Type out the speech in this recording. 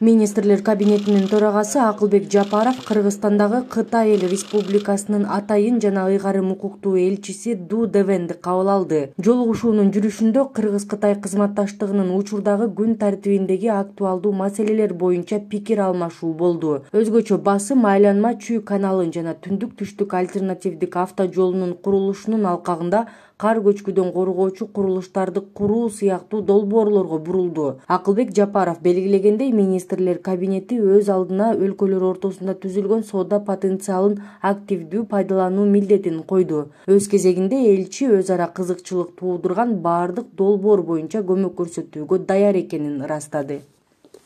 министрлер кабинетинин төрагасы акылбек жапаров кыргызстандагы кытай эл республикасынын атайын жана ыйгарым укуктуу элчиси ду девенди кабыл алды жолугушуунун жүрүшүндө кыргыз кытай кызматташтыгынын учурдагы күн тартибиндеги актуалдуу маселелер боюнча пикир алмашуу болду өзгөчө басым айланма чүй каналын жана түндүк түштүк альтернативдик авто жолунун курулушунун алкагында кар көчкүдөн коргоочу курулуштарды куруу сыяктуу долбоорлорго бурулду акылбек жапаров белгилегендей министр министрлер кабинети өз алдына өлкөлөр ортосунда түзүлгөн соода потенциалын активдүү пайдалануу милдетин койду өз кезегинде элчи өз ара кызыкчылык туудурган баардык долбоор боюнча көмөк көрсөтүүгө даяр экенин ырастады